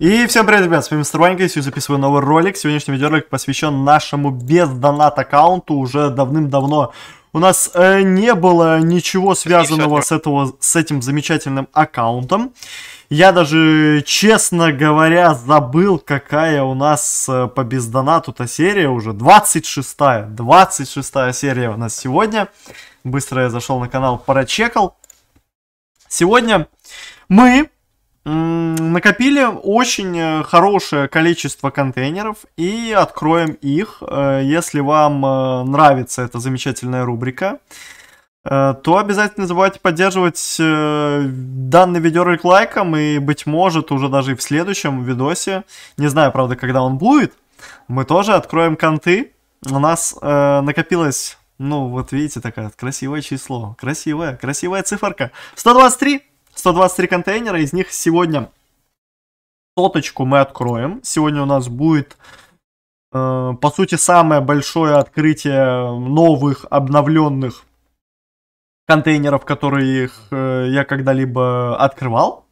И всем привет, ребят, с вами Мистер Ванька, и сегодня записываю новый ролик. Сегодняшний видеоролик посвящен нашему без донат аккаунту уже давным-давно. У нас э, не было ничего связанного с, этого, с этим замечательным аккаунтом. Я даже, честно говоря, забыл, какая у нас э, по бездонату-то серия уже. 26-я, 26-я серия у нас сегодня. Быстро я зашел на канал, прочекал. Сегодня мы Накопили очень э, хорошее количество контейнеров и откроем их. Э, если вам э, нравится эта замечательная рубрика, то обязательно не забывайте поддерживать данный видеоролик лайком и, быть может, уже даже и в следующем видосе, не знаю, правда, когда он будет, мы тоже откроем конты. У нас накопилось, ну, вот видите, такое красивое число, красивая, красивая циферка. 123! 123 контейнера, из них сегодня соточку мы откроем. Сегодня у нас будет, э, по сути, самое большое открытие новых обновленных контейнеров, которые их, э, я когда-либо открывал.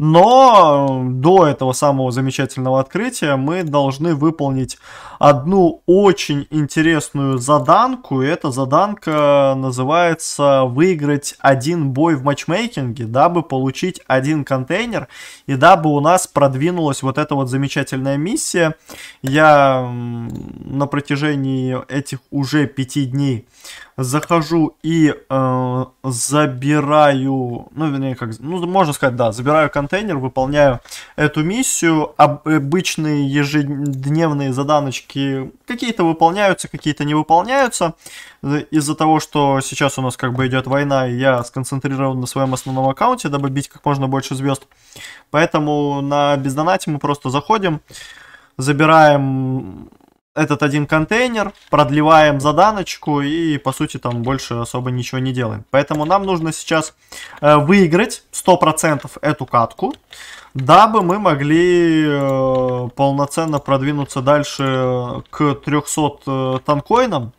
Но до этого самого замечательного открытия мы должны выполнить одну очень интересную заданку. И эта заданка называется «Выиграть один бой в матчмейкинге», дабы получить один контейнер и дабы у нас продвинулась вот эта вот замечательная миссия. Я на протяжении этих уже пяти дней захожу и э, забираю, ну, вернее, как, ну, можно сказать, да, забираю контейнер, выполняю эту миссию, обычные ежедневные заданочки какие-то выполняются, какие-то не выполняются, из-за того, что сейчас у нас как бы идет война, и я сконцентрирован на своем основном аккаунте, дабы бить как можно больше звезд, поэтому на бездонате мы просто заходим, забираем этот один контейнер, продлеваем заданочку и, по сути, там больше особо ничего не делаем. Поэтому нам нужно сейчас э, выиграть 100% эту катку, дабы мы могли э, полноценно продвинуться дальше к 300 э, танкоинам.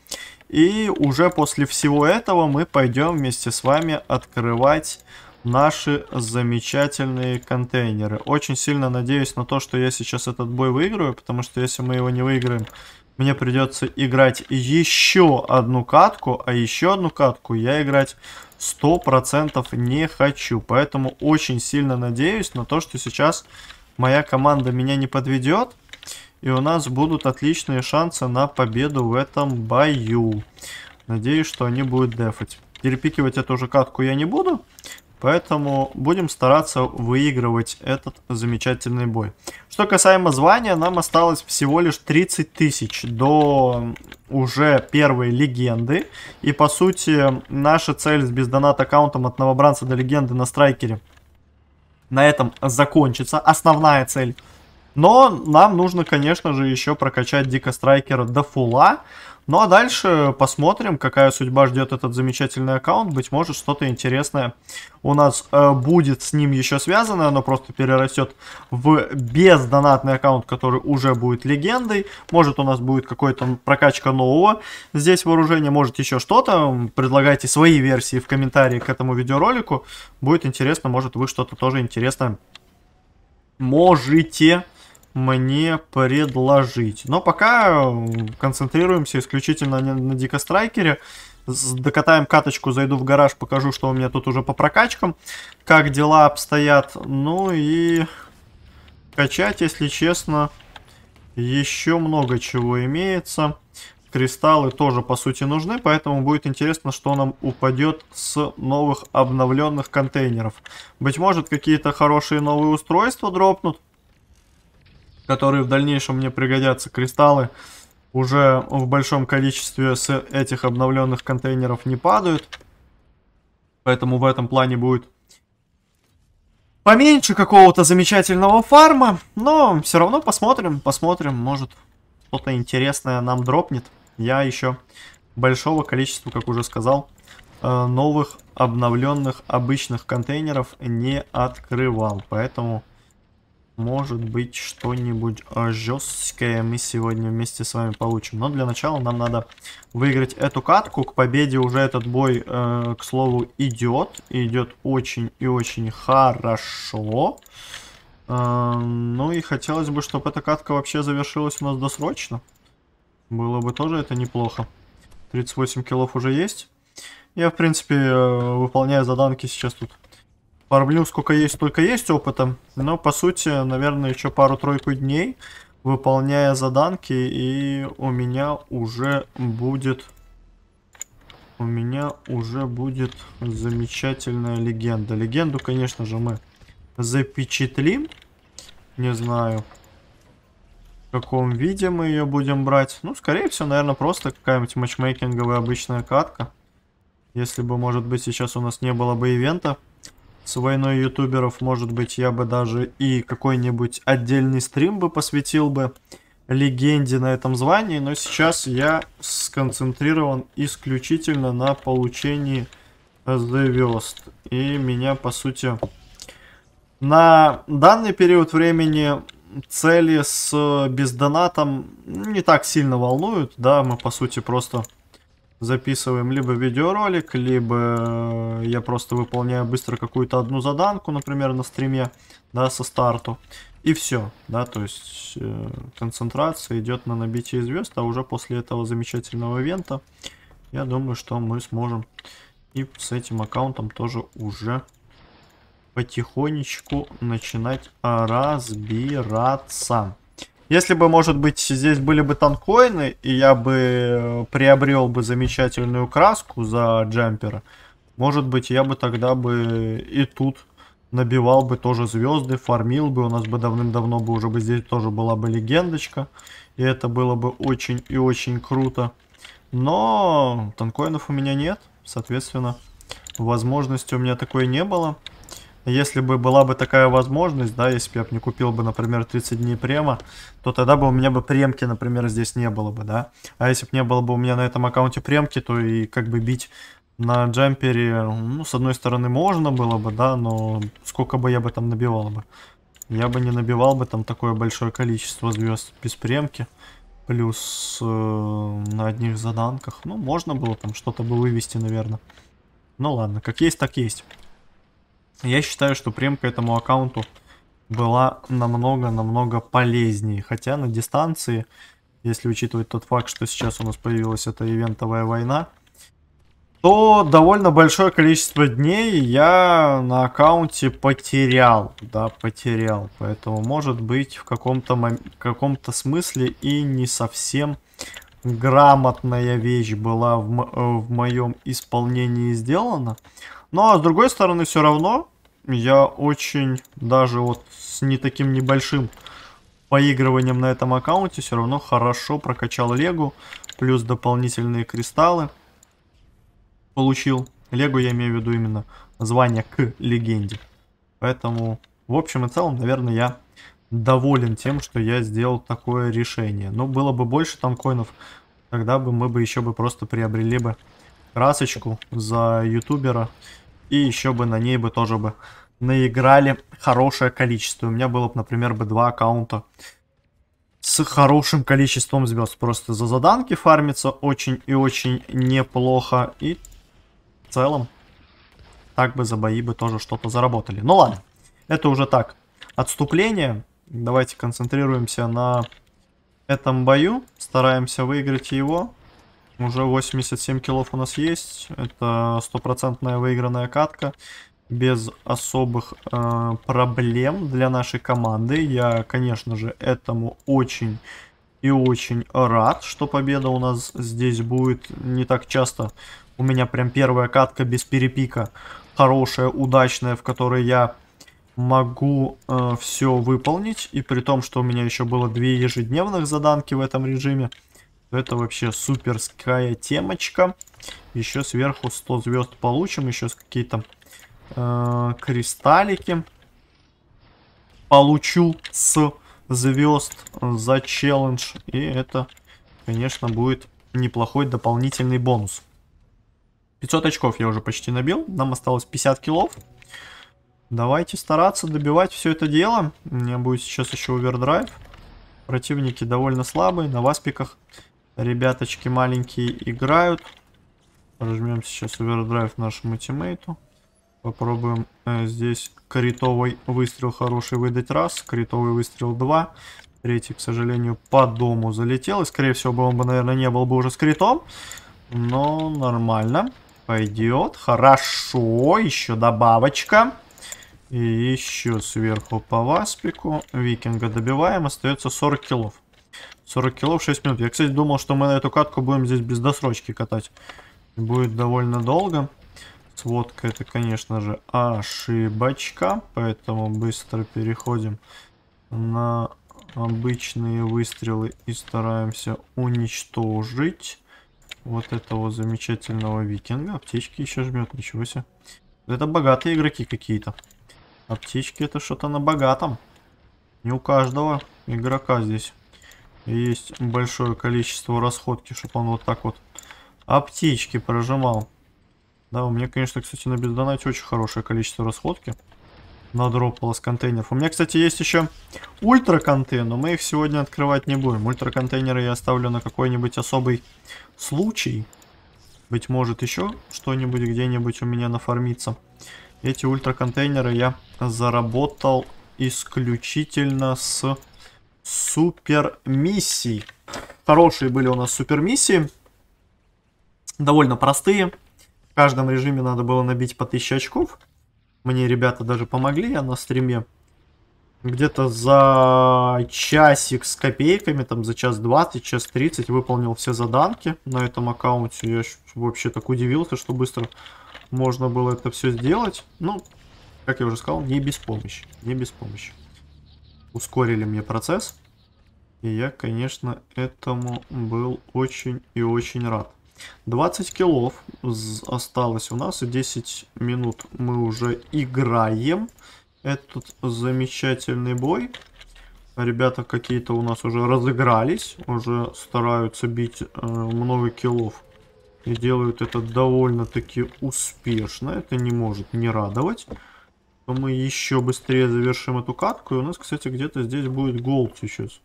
И уже после всего этого мы пойдем вместе с вами открывать наши замечательные контейнеры. Очень сильно надеюсь на то, что я сейчас этот бой выиграю, потому что если мы его не выиграем, мне придется играть еще одну катку, а еще одну катку я играть 100% не хочу. Поэтому очень сильно надеюсь на то, что сейчас моя команда меня не подведет. И у нас будут отличные шансы на победу в этом бою. Надеюсь, что они будут дефать. Перепикивать эту же катку я не буду. Поэтому будем стараться выигрывать этот замечательный бой. Что касаемо звания, нам осталось всего лишь 30 тысяч до уже первой легенды. И по сути, наша цель с бездонат аккаунтом от новобранца до легенды на страйкере на этом закончится. Основная цель. Но нам нужно, конечно же, еще прокачать Дика Страйкера до фула. Ну а дальше посмотрим, какая судьба ждет этот замечательный аккаунт. Быть может, что-то интересное у нас э, будет с ним еще связано. Оно просто перерастет в бездонатный аккаунт, который уже будет легендой. Может, у нас будет какой-то прокачка нового здесь вооружения, может, еще что-то. Предлагайте свои версии в комментарии к этому видеоролику. Будет интересно, может, вы что-то тоже интересное можете мне предложить. Но пока э, концентрируемся исключительно на дикострайкере. Докатаем каточку, зайду в гараж, покажу, что у меня тут уже по прокачкам, как дела обстоят. Ну и качать, если честно, еще много чего имеется. Кристаллы тоже, по сути, нужны, поэтому будет интересно, что нам упадет с новых обновленных контейнеров. Быть может, какие-то хорошие новые устройства дропнут которые в дальнейшем мне пригодятся. Кристаллы уже в большом количестве с этих обновленных контейнеров не падают. Поэтому в этом плане будет поменьше какого-то замечательного фарма. Но все равно посмотрим, посмотрим. Может что-то интересное нам дропнет. Я еще большого количества, как уже сказал, э, новых обновленных обычных контейнеров не открывал. Поэтому может быть, что-нибудь жесткое мы сегодня вместе с вами получим. Но для начала нам надо выиграть эту катку. К победе уже этот бой, э, к слову, идет. Идет очень и очень хорошо. Э, ну и хотелось бы, чтобы эта катка вообще завершилась у нас досрочно. Было бы тоже это неплохо. 38 килов уже есть. Я, в принципе, э, выполняю заданки сейчас тут Порблю сколько есть, столько есть опыта, Но, по сути, наверное, еще пару-тройку дней, выполняя заданки, и у меня уже будет... У меня уже будет замечательная легенда. Легенду, конечно же, мы запечатлим. Не знаю, в каком виде мы ее будем брать. Ну, скорее всего, наверное, просто какая-нибудь матчмейкинговая обычная катка. Если бы, может быть, сейчас у нас не было бы ивента, с войной ютуберов, может быть, я бы даже и какой-нибудь отдельный стрим бы посвятил бы легенде на этом звании, но сейчас я сконцентрирован исключительно на получении звезд. И меня, по сути, на данный период времени цели с бездонатом не так сильно волнуют, да, мы, по сути, просто записываем либо видеоролик, либо э, я просто выполняю быстро какую-то одну заданку, например, на стриме, да, со старту. И все, да, то есть э, концентрация идет на набитие звезд, а уже после этого замечательного ивента, я думаю, что мы сможем и с этим аккаунтом тоже уже потихонечку начинать разбираться. Если бы, может быть, здесь были бы танкоины, и я бы э, приобрел бы замечательную краску за джампера, может быть, я бы тогда бы и тут набивал бы тоже звезды, фармил бы, у нас бы давным-давно бы уже бы здесь тоже была бы легендочка, и это было бы очень и очень круто. Но танкоинов у меня нет, соответственно, возможности у меня такой не было если бы была бы такая возможность, да, если бы я бы не купил бы, например, 30 дней према, то тогда бы у меня бы премки, например, здесь не было бы, да. А если бы не было бы у меня на этом аккаунте премки, то и как бы бить на джампере, ну, с одной стороны, можно было бы, да, но сколько бы я бы там набивал бы. Я бы не набивал бы там такое большое количество звезд без премки. Плюс э, на одних заданках. Ну, можно было там что-то бы вывести, наверное. Ну ладно, как есть, так есть. Я считаю, что премка этому аккаунту была намного-намного полезнее. Хотя на дистанции, если учитывать тот факт, что сейчас у нас появилась эта ивентовая война, то довольно большое количество дней я на аккаунте потерял, да, потерял. Поэтому, может быть, в каком-то каком-то смысле и не совсем грамотная вещь была в, в моем исполнении сделана. Но, ну, а с другой стороны, все равно я очень, даже вот с не таким небольшим поигрыванием на этом аккаунте, все равно хорошо прокачал Легу. Плюс дополнительные кристаллы получил. Легу я имею в виду именно звание к легенде. Поэтому, в общем и целом, наверное, я доволен тем, что я сделал такое решение. Но ну, было бы больше там коинов, тогда бы мы бы еще бы просто приобрели бы красочку за ютубера. И еще бы на ней бы тоже бы наиграли хорошее количество. У меня было бы, например, бы два аккаунта с хорошим количеством звезд. Просто за заданки фармится очень и очень неплохо. И в целом так бы за бои бы тоже что-то заработали. Ну ладно, это уже так. Отступление. Давайте концентрируемся на этом бою. Стараемся выиграть его. Уже 87 килов у нас есть. Это стопроцентная выигранная катка. Без особых э, проблем для нашей команды. Я, конечно же, этому очень и очень рад, что победа у нас здесь будет не так часто. У меня прям первая катка без перепика. Хорошая, удачная, в которой я могу э, все выполнить. И при том, что у меня еще было две ежедневных заданки в этом режиме. Это вообще суперская темочка. Еще сверху 100 звезд получим. Еще какие-то э, кристаллики. Получу с звезд э, за челлендж. И это, конечно, будет неплохой дополнительный бонус. 500 очков я уже почти набил. Нам осталось 50 килов. Давайте стараться добивать все это дело. У меня будет сейчас еще овердрайв. Противники довольно слабые, на васпиках. Ребяточки маленькие играют. Нажмем сейчас овердрайв нашему тиммейту. Попробуем э, здесь критовый выстрел хороший выдать раз, критовый выстрел два. Третий, к сожалению, по дому залетел. И, скорее всего, бы он бы, наверное, не был бы уже с критом. Но нормально. Пойдет. Хорошо. Еще добавочка. И еще сверху по васпику. Викинга добиваем. Остается 40 килов. 40 килов 6 минут. Я, кстати, думал, что мы на эту катку будем здесь без досрочки катать. Будет довольно долго. Сводка это, конечно же, ошибочка. Поэтому быстро переходим на обычные выстрелы и стараемся уничтожить вот этого замечательного викинга. Аптечки еще жмет, ничего себе. Это богатые игроки какие-то. Аптечки это что-то на богатом. Не у каждого игрока здесь есть большое количество расходки, чтобы он вот так вот аптечки прожимал. Да, у меня, конечно, кстати, на бездонате очень хорошее количество расходки. Надропало с контейнеров. У меня, кстати, есть еще ультраконтейнер, но мы их сегодня открывать не будем. Ультраконтейнеры я оставлю на какой-нибудь особый случай. Быть может, еще что-нибудь где-нибудь у меня нафармится. Эти ультраконтейнеры я заработал исключительно с супер миссий. Хорошие были у нас супер миссии. Довольно простые. В каждом режиме надо было набить по 1000 очков. Мне ребята даже помогли, я на стриме. Где-то за часик с копейками, там за час 20, час 30 выполнил все заданки на этом аккаунте. Я вообще так удивился, что быстро можно было это все сделать. Ну, как я уже сказал, не без помощи. Не без помощи ускорили мне процесс. И я, конечно, этому был очень и очень рад. 20 килов осталось у нас, и 10 минут мы уже играем этот замечательный бой. Ребята какие-то у нас уже разыгрались, уже стараются бить э, много килов. И делают это довольно-таки успешно, это не может не радовать то мы еще быстрее завершим эту катку. И у нас, кстати, где-то здесь будет голд сейчас.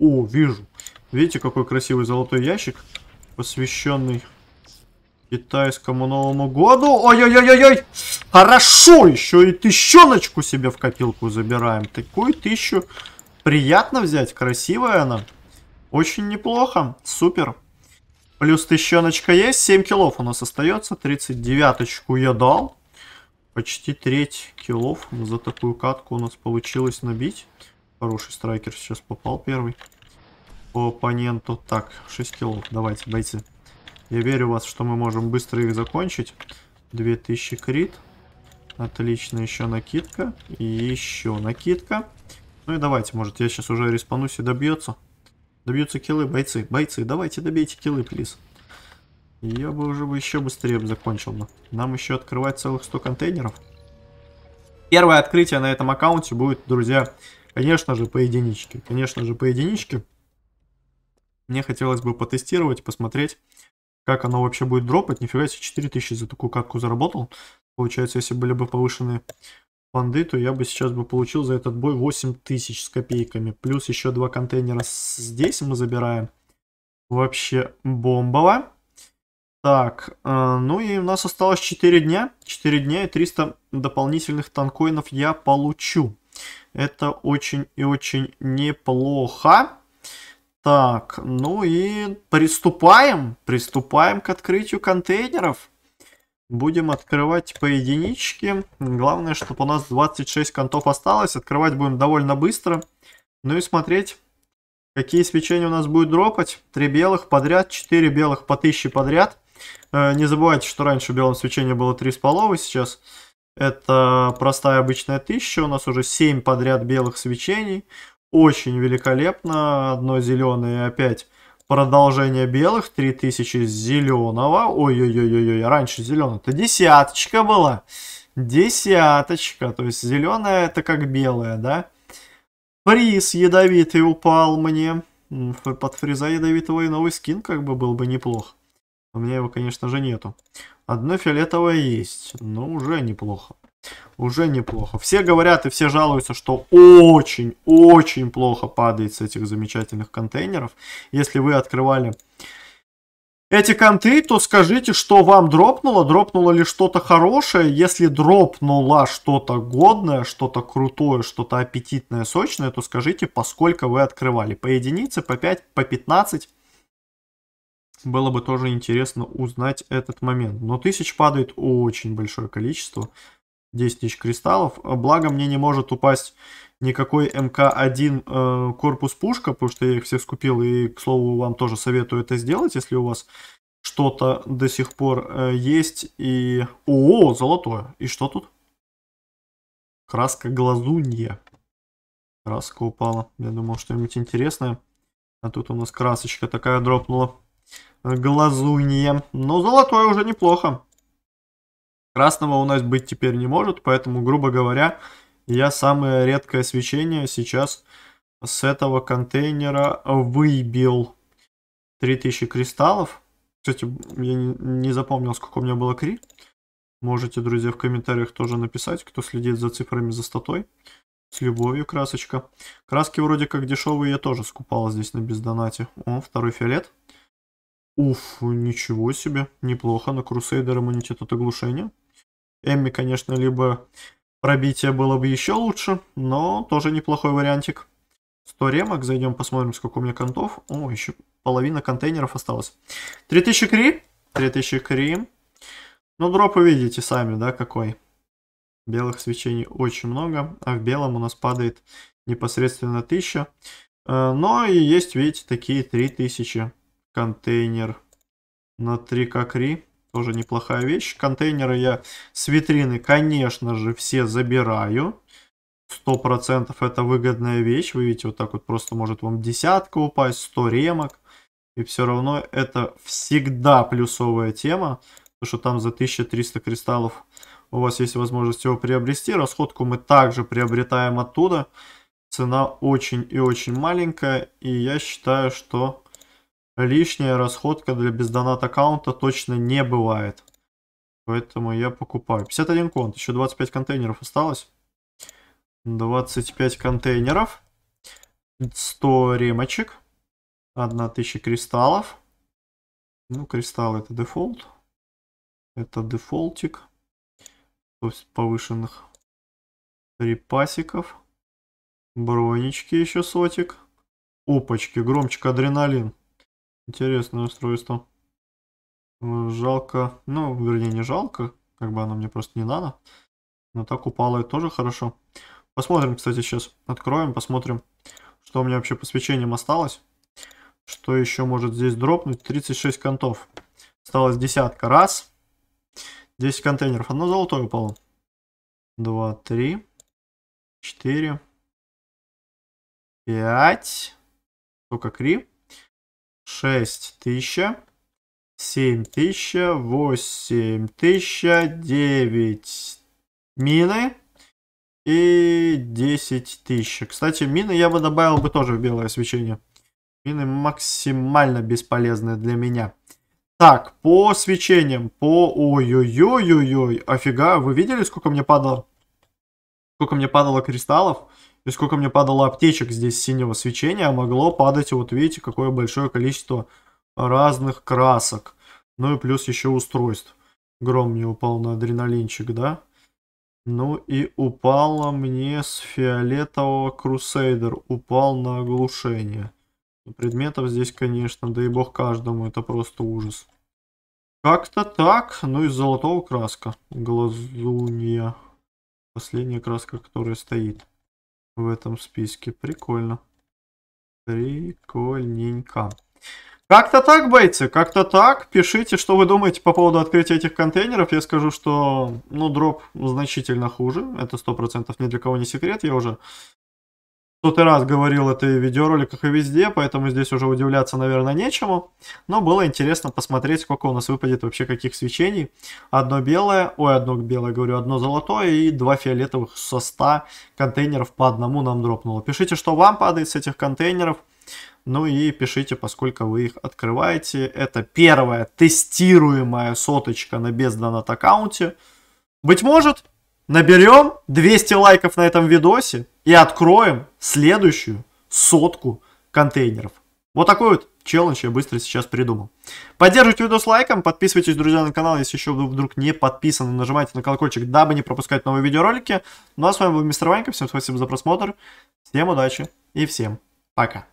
О, вижу. Видите, какой красивый золотой ящик, посвященный китайскому Новому году. Ой-ой-ой-ой-ой! Хорошо! Еще и тыщеночку себе в копилку забираем. Такую тысячу приятно взять. Красивая она. Очень неплохо. Супер. Плюс тыщеночка есть. 7 килов у нас остается. 39-очку я дал. Почти треть киллов за такую катку у нас получилось набить. Хороший страйкер сейчас попал первый по оппоненту. Так, 6 киллов, давайте, бойцы. Я верю в вас, что мы можем быстро их закончить. 2000 крит. Отлично, еще накидка. И еще накидка. Ну и давайте, может, я сейчас уже респанусь и добьется. Добьются киллы, бойцы. Бойцы, давайте добейте киллы, плиз. Я бы уже бы еще быстрее закончил бы. Нам еще открывать целых 100 контейнеров. Первое открытие на этом аккаунте будет, друзья, конечно же, по единичке. Конечно же, по единичке. Мне хотелось бы потестировать, посмотреть, как оно вообще будет дропать. Нифига себе, 4000 за такую катку заработал. Получается, если были бы повышены фонды, то я бы сейчас бы получил за этот бой 8000 с копейками. Плюс еще два контейнера здесь мы забираем. Вообще бомбово. Так, а, ну и у нас осталось 4 дня. 4 дня и 300 дополнительных танкоинов я получу. Это очень и очень неплохо. Так, ну и приступаем. Приступаем к открытию контейнеров. Будем открывать по единичке. Главное, чтобы у нас 26 контов осталось. Открывать будем довольно быстро. Ну и смотреть, какие свечения у нас будет дропать. 3 белых подряд, 4 белых по 1000 подряд. Э, не забывайте, что раньше в белом свечении было 3,5, сейчас это простая обычная 1000, у нас уже 7 подряд белых свечений. Очень великолепно, одно зеленое и опять продолжение белых, 3000 зеленого. Ой-ой-ой-ой, ой а раньше зеленого-то десяточка была. Десяточка, то есть зеленая это как белая, да? Приз ядовитый упал мне. Под фриза ядовитого и новый скин как бы был бы неплох. У меня его, конечно же, нету. Одно фиолетовое есть, но уже неплохо. Уже неплохо. Все говорят и все жалуются, что очень-очень плохо падает с этих замечательных контейнеров. Если вы открывали эти конты, то скажите, что вам дропнуло. Дропнуло ли что-то хорошее? Если дропнуло что-то годное, что-то крутое, что-то аппетитное, сочное, то скажите, поскольку вы открывали. По единице, по 5, по 15 было бы тоже интересно узнать этот момент. Но тысяч падает очень большое количество. 10 тысяч кристаллов. Благо мне не может упасть никакой МК-1 э, корпус пушка, потому что я их всех скупил. И, к слову, вам тоже советую это сделать, если у вас что-то до сих пор э, есть. И... О, золотое. И что тут? Краска глазунья. Краска упала. Я думал, что-нибудь интересное. А тут у нас красочка такая дропнула глазунье. Но золотое уже неплохо. Красного у нас быть теперь не может, поэтому, грубо говоря, я самое редкое свечение сейчас с этого контейнера выбил. 3000 кристаллов. Кстати, я не запомнил, сколько у меня было кри. Можете, друзья, в комментариях тоже написать, кто следит за цифрами, за статой. С любовью, красочка. Краски вроде как дешевые я тоже скупал здесь на бездонате. О, второй фиолет. Уф, ничего себе, неплохо, на Крусейдер иммунитет от оглушения. Эмми, конечно, либо пробитие было бы еще лучше, но тоже неплохой вариантик. 100 ремок, зайдем посмотрим, сколько у меня контов. О, еще половина контейнеров осталось. 3000 кри, 3000 кри. Ну, дроп вы видите сами, да, какой. Белых свечений очень много, а в белом у нас падает непосредственно 1000. Э, но и есть, видите, такие 3000. Контейнер на 3 кокри. Тоже неплохая вещь. Контейнеры я с витрины, конечно же, все забираю. 100% это выгодная вещь. Вы видите, вот так вот просто может вам десятка упасть, 100 ремок. И все равно это всегда плюсовая тема. Потому что там за 1300 кристаллов у вас есть возможность его приобрести. Расходку мы также приобретаем оттуда. Цена очень и очень маленькая. И я считаю, что лишняя расходка для бездонат аккаунта точно не бывает. Поэтому я покупаю. 51 конт, еще 25 контейнеров осталось. 25 контейнеров. 100 ремочек. 1000 кристаллов. Ну, кристалл это дефолт. Это дефолтик. То есть повышенных. 3 Бронечки еще сотик. Опачки, громчик адреналин. Интересное устройство. Э, жалко, ну, вернее, не жалко, как бы оно мне просто не надо. Но так упало, это тоже хорошо. Посмотрим, кстати, сейчас. Откроем, посмотрим, что у меня вообще по свечениям осталось. Что еще может здесь дропнуть? 36 контов. Осталось десятка. Раз. 10 контейнеров. Одно золотое упало. Два, три, четыре, пять. Только кри шесть тысяч, семь тысяч, восемь тысяч, девять мины и десять тысяч. Кстати, мины я бы добавил бы тоже в белое свечение Мины максимально бесполезны для меня. Так, по свечениям, по... Ой-ой-ой-ой-ой, офига, вы видели, сколько мне падало? Сколько мне падало кристаллов? есть сколько мне падало аптечек здесь синего свечения, а могло падать, вот видите, какое большое количество разных красок. Ну и плюс еще устройств. Гром мне упал на адреналинчик, да? Ну и упало мне с фиолетового Крусейдер. Упал на оглушение. Ну, предметов здесь, конечно, да и бог каждому, это просто ужас. Как-то так. Ну и золотого краска. Глазунья. Последняя краска, которая стоит в этом списке. Прикольно. Прикольненько. Как-то так, бойцы, как-то так. Пишите, что вы думаете по поводу открытия этих контейнеров. Я скажу, что, ну, дроп значительно хуже. Это 100% ни для кого не секрет. Я уже сотый раз говорил это и в видеороликах, и везде, поэтому здесь уже удивляться, наверное, нечему. Но было интересно посмотреть, сколько у нас выпадет вообще каких свечений. Одно белое, ой, одно белое, говорю, одно золотое и два фиолетовых со 100 контейнеров по одному нам дропнуло. Пишите, что вам падает с этих контейнеров. Ну и пишите, поскольку вы их открываете. Это первая тестируемая соточка на бездонат аккаунте. Быть может, наберем 200 лайков на этом видосе и откроем следующую сотку контейнеров. Вот такой вот челлендж я быстро сейчас придумал. Поддерживайте с лайком, подписывайтесь, друзья, на канал, если еще вдруг не подписаны, нажимайте на колокольчик, дабы не пропускать новые видеоролики. Ну а с вами был Мистер Ванька, всем спасибо за просмотр, всем удачи и всем пока.